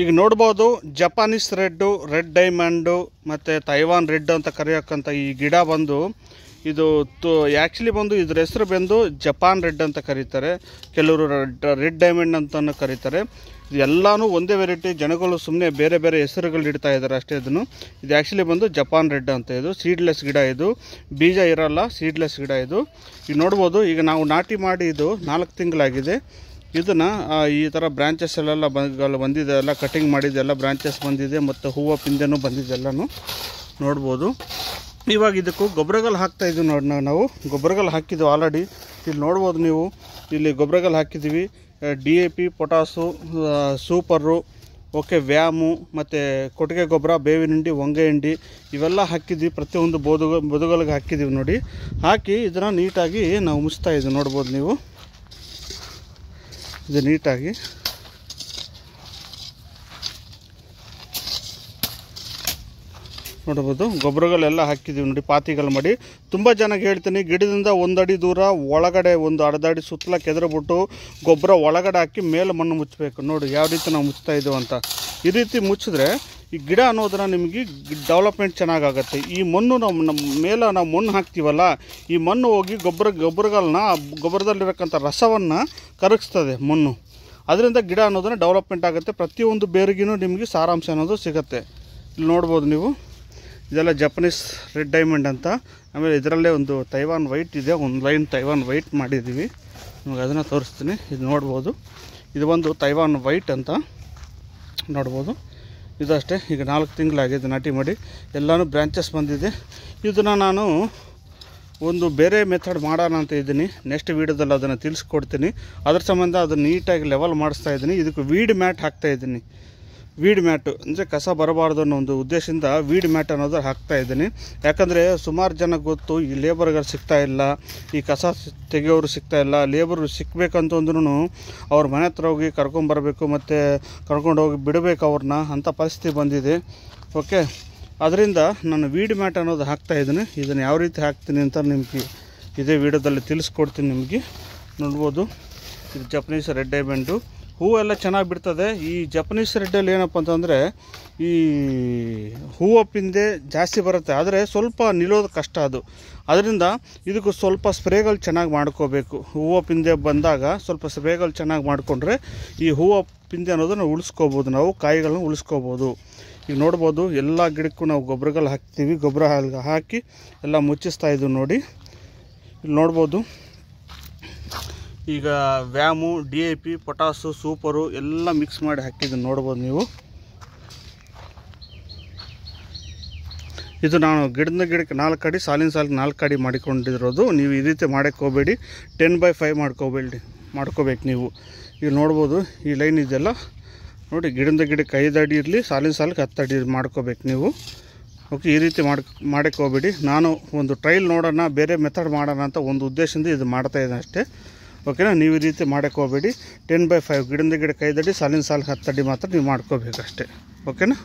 ಈಗ ನೋಡ್ಬೋದು Japanese red red diamond ಮತ್ತು ತೈವಾನ್ ರೆಡ್ ಅಂತ ಕರೆಯೋಕ್ಕಂಥ ಈ ಗಿಡ ಬಂದು ಇದು ತು ಆ್ಯಕ್ಚುಲಿ ಬಂದು ಇದ್ರ ಹೆಸರು ಬಂದು ಜಪಾನ್ ರೆಡ್ ಅಂತ ಕರೀತಾರೆ ಕೆಲವರು ರೆಡ್ ರೆಡ್ ಡೈಮಂಡ್ ಅಂತಲೂ ಕರೀತಾರೆ ಇದು ಎಲ್ಲನೂ ಒಂದೇ ವೆರೈಟಿ ಜನಗಳು ಸುಮ್ಮನೆ ಬೇರೆ ಬೇರೆ ಹೆಸರುಗಳು ಇಡ್ತಾ ಇದ್ದಾರೆ ಅಷ್ಟೇ ಇದನ್ನು ಇದು ಆ್ಯಕ್ಚುಲಿ ಬಂದು ಜಪಾನ್ ರೆಡ್ ಅಂತ ಇದು ಸೀಡ್ಲೆಸ್ ಗಿಡ ಇದು ಬೀಜ ಇರೋಲ್ಲ ಸೀಡ್ಲೆಸ್ ಗಿಡ ಇದು ಈಗ ನೋಡ್ಬೋದು ಈಗ ನಾವು ನಾಟಿ ಮಾಡಿ ಇದು ನಾಲ್ಕು ತಿಂಗಳಾಗಿದೆ ಇದನ್ನು ಈ ಥರ ಎಲ್ಲೆಲ್ಲ ಬಂದು ಬಂದಿದೆ ಎಲ್ಲ ಕಟಿಂಗ್ ಎಲ್ಲ ಬ್ರಾಂಚಸ್ ಬಂದಿದೆ ಮತ್ತು ಹೂವು ಪಿಂದೆನೂ ಬಂದಿದೆ ಎಲ್ಲನೂ ನೋಡ್ಬೋದು ಇವಾಗ ಇದಕ್ಕೂ ಗೊಬ್ಬರಗಳು ಹಾಕ್ತಾಯಿದ್ದೀವಿ ನೋಡಿ ನಾವು ಗೊಬ್ಬರಗಳು ಹಾಕಿದ್ವಿ ಆಲ್ರೆಡಿ ಇಲ್ಲಿ ನೋಡ್ಬೋದು ನೀವು ಇಲ್ಲಿ ಗೊಬ್ಬರಗಳು ಹಾಕಿದ್ದೀವಿ D A P potash super okay VAM ಮತ್ತು ಕೊಟ್ಟಿಗೆ ಗೊಬ್ಬರ ಬೇವಿನ ಹಿಂಡಿ ಹೊಂಗೆ ಹಿಂಡಿ ಇವೆಲ್ಲ ಹಾಕಿದ್ವಿ ಪ್ರತಿಯೊಂದು ಬೋದುಗ ಬದುಗಳಿಗೆ ಹಾಕಿದ್ದೀವಿ ನೋಡಿ ಹಾಕಿ ಇದನ್ನು ನೀಟಾಗಿ ನಾವು ಮುಚ್ತಾ ಇದ್ದೀವಿ ನೋಡ್ಬೋದು ನೀವು ಇದು ನೀಟಾಗಿ ನೋಡ್ಬೋದು ಗೊಬ್ಬರಗಳೆಲ್ಲ ಹಾಕಿದ್ದೀವಿ ನೋಡಿ ಪಾತಿಗಳು ಮಾಡಿ ತುಂಬ ಜನಕ್ಕೆ ಹೇಳ್ತೀನಿ ಗಿಡದಿಂದ ಒಂದಡಿ ದೂರ ಒಳಗಡೆ ಒಂದು ಅರ್ಧಡಿ ಸುತ್ತಲ ಬಿಟ್ಟು ಗೊಬ್ಬರ ಒಳಗಡೆ ಹಾಕಿ ಮೇಲೆ ಮಣ್ಣು ಮುಚ್ಚಬೇಕು ನೋಡಿ ಯಾವ ರೀತಿ ನಾವು ಮುಚ್ತಾ ಇದ್ದೀವಿ ಅಂತ ಈ ರೀತಿ ಮುಚ್ಚಿದ್ರೆ ಈ ಗಿಡ ಅನ್ನೋದನ್ನ ನಿಮಗೆ ಡೆವಲಪ್ಮೆಂಟ್ ಚೆನ್ನಾಗಾಗತ್ತೆ ಈ ಮಣ್ಣು ನಾವು ನಮ್ಮ ಮೇಲೆ ನಾವು ಮಣ್ಣು ಹಾಕ್ತೀವಲ್ಲ ಈ ಮಣ್ಣು ಹೋಗಿ ಗೊಬ್ಬರ ಗೊಬ್ಬರಗಳನ್ನ ಗೊಬ್ಬರದಲ್ಲಿರಕ್ಕಂಥ ರಸವನ್ನು ಕರಗಿಸ್ತದೆ ಮಣ್ಣು ಅದರಿಂದ ಗಿಡ ಅನ್ನೋದನ್ನು ಡೆವಲಪ್ಮೆಂಟ್ ಆಗುತ್ತೆ ಪ್ರತಿಯೊಂದು ಬೇರಿಗೂ ನಿಮಗೆ ಸಾರಾಂಶ ಅನ್ನೋದು ಸಿಗುತ್ತೆ ಇಲ್ಲಿ ನೋಡ್ಬೋದು ನೀವು ಇದೆಲ್ಲ ಜಪನೀಸ್ ರೆಡ್ ಡೈಮಂಡ್ ಅಂತ ಆಮೇಲೆ ಇದರಲ್ಲೇ ಒಂದು ತೈವಾನ್ ವೈಟ್ ಇದೆ ಒಂದು ಲೈನ್ ತೈವಾನ್ ವೈಟ್ ಮಾಡಿದ್ದೀವಿ ನಿಮಗೆ ಅದನ್ನು ತೋರಿಸ್ತೀನಿ ಇದು ನೋಡ್ಬೋದು ಇದು ಒಂದು ತೈವಾನ್ ವೈಟ್ ಅಂತ ನೋಡ್ಬೋದು ಇದು ಅಷ್ಟೇ ಈಗ ನಾಲ್ಕು ತಿಂಗಳಾಗಿದೆ ನಾಟಿ ಮಾಡಿ ಎಲ್ಲನೂ ಬ್ರ್ಯಾಂಚಸ್ ಬಂದಿದೆ ಇದನ್ನು ನಾನು ಒಂದು ಬೇರೆ ಮೆಥಡ್ ಮಾಡೋಣ ಅಂತ ಇದ್ದೀನಿ ನೆಕ್ಸ್ಟ್ ವೀಡಿಯೋದಲ್ಲಿ ಅದನ್ನು ತಿಳಿಸ್ಕೊಡ್ತೀನಿ ಅದ್ರ ಸಂಬಂಧ ಅದನ್ನು ನೀಟಾಗಿ ಲೆವೆಲ್ ಮಾಡಿಸ್ತಾ ಇದ್ದೀನಿ ಇದಕ್ಕೆ ವೀಡ್ ಮ್ಯಾಟ್ ಹಾಕ್ತಾ ಇದ್ದೀನಿ ವೀಡ್ ಮ್ಯಾಟು ಅಂದರೆ ಕಸ ಬರಬಾರ್ದು ಅನ್ನೋ ಒಂದು ಉದ್ದೇಶದಿಂದ ವೀಡ್ ಮ್ಯಾಟ್ ಅನ್ನೋದು ಹಾಕ್ತಾ ಇದ್ದೀನಿ ಯಾಕಂದರೆ ಸುಮಾರು ಜನ ಗೊತ್ತು ಈ ಲೇಬರ್ಗಳು ಸಿಗ್ತಾ ಇಲ್ಲ ಈ ಕಸ ತೆಗೆಯೋರು ಸಿಗ್ತಾ ಇಲ್ಲ ಲೇಬರ್ ಸಿಕ್ಬೇಕಂತಂದ್ರೂ ಅವ್ರ ಮನೆ ಹತ್ರ ಹೋಗಿ ಕರ್ಕೊಂಬರಬೇಕು ಮತ್ತು ಕರ್ಕೊಂಡು ಹೋಗಿ ಬಿಡಬೇಕು ಅವ್ರನ್ನ ಅಂಥ ಪರಿಸ್ಥಿತಿ ಬಂದಿದೆ ಓಕೆ ಅದರಿಂದ ನಾನು ವೀಡ್ ಮ್ಯಾಟ್ ಅನ್ನೋದು ಹಾಕ್ತಾ ಇದ್ದೀನಿ ಇದನ್ನು ಯಾವ ರೀತಿ ಹಾಕ್ತೀನಿ ಅಂತ ನಿಮಗೆ ಇದೇ ವಿಡಿಯೋದಲ್ಲಿ ತಿಳಿಸ್ಕೊಡ್ತೀನಿ ನಿಮಗೆ ನೋಡ್ಬೋದು ಇದು ಜಪನೀಸ್ ರೆಡ್ ಡೈಮಂಡು ಹೂವೆಲ್ಲ ಚೆನ್ನಾಗಿ ಬಿಡ್ತದೆ ಈ ಜಪನೀಸ್ ರೆಡ್ಡಲ್ಲಿ ಏನಪ್ಪ ಅಂತಂದರೆ ಈ ಹೂವಪ್ಪಿಂದೆ ಜಾಸ್ತಿ ಬರುತ್ತೆ ಆದರೆ ಸ್ವಲ್ಪ ನಿಲ್ಲೋದು ಕಷ್ಟ ಅದು ಅದರಿಂದ ಇದಕ್ಕೂ ಸ್ವಲ್ಪ ಸ್ಪ್ರೇಗಳು ಚೆನ್ನಾಗಿ ಮಾಡ್ಕೋಬೇಕು ಪಿಂದೆ ಬಂದಾಗ ಸ್ವಲ್ಪ ಸ್ಪ್ರೇಗಳು ಚೆನ್ನಾಗಿ ಮಾಡಿಕೊಂಡ್ರೆ ಈ ಪಿಂದೆ ಅನ್ನೋದನ್ನು ಉಳಿಸ್ಕೋಬೋದು ನಾವು ಕಾಯಿಗಳನ್ನ ಉಳಿಸ್ಕೋಬೋದು ಈಗ ನೋಡ್ಬೋದು ಎಲ್ಲ ಗಿಡಕ್ಕೂ ನಾವು ಗೊಬ್ಬರಗಳು ಹಾಕ್ತೀವಿ ಗೊಬ್ಬರ ಹಾಕಿ ಎಲ್ಲ ಮುಚ್ಚಿಸ್ತಾ ಇದ್ದೀವಿ ನೋಡಿ ಇಲ್ಲಿ ನೋಡ್ಬೋದು ಈಗ VAM D A P potash super ಎಲ್ಲ ಮಿಕ್ಸ್ ಮಾಡಿ ಹಾಕಿದ್ದೀನಿ ನೋಡ್ಬೋದು ನೀವು ಇದು ನಾನು ಗಿಡದ ಗಿಡಕ್ಕೆ ನಾಲ್ಕು ಅಡಿ ಸಾಲಿನ ಸಾಲಿಗೆ ನಾಲ್ಕು ಅಡಿ ಮಾಡಿಕೊಂಡಿರೋದು ನೀವು ಈ ರೀತಿ ಮಾಡೋಕ್ಕೆ ಹೋಗಬೇಡಿ ಟೆನ್ ಬೈ ಫೈವ್ ಮಾಡ್ಕೋಬೇಡಿ ಮಾಡ್ಕೋಬೇಕು ನೀವು ಈಗ ನೋಡ್ಬೋದು ಈ ಲೈನ್ ಇದೆಲ್ಲ ನೋಡಿ ಗಿಡದ ಗಿಡಕ್ಕೆ ಐದು ಅಡಿ ಇರಲಿ ಸಾಲಿನ ಸಾಲಕ್ಕೆ ಹತ್ತು ಅಡಿ ಮಾಡ್ಕೋಬೇಕು ನೀವು ಓಕೆ ಈ ರೀತಿ ಮಾಡಿ ಮಾಡೋಕ್ಕೆ ಹೋಗ್ಬೇಡಿ ನಾನು ಒಂದು ಟ್ರೈಲ್ ನೋಡೋಣ ಬೇರೆ ಮೆಥಡ್ ಮಾಡೋಣ ಅಂತ ಒಂದು ಉದ್ದೇಶದಿಂದ ಇದು ಮಾಡ್ತಾಯಿದ್ದೆ ಅಷ್ಟೇ ಓಕೆನಾ ನೀವು ಈ ರೀತಿ ಮಾಡೋಕ್ಕೆ ಹೋಗಬೇಡಿ ಟೆನ್ ಬೈ ಫೈವ್ ಗಿಡದ ಗಿಡ ಕೈದಡಿ ಸಾಲಿನ ಸಾಲು ಹತ್ತಡಿ ಮಾತ್ರ ನೀವು ಮಾಡ್ಕೋಬೇಕಷ್ಟೇ ಓಕೆನಾ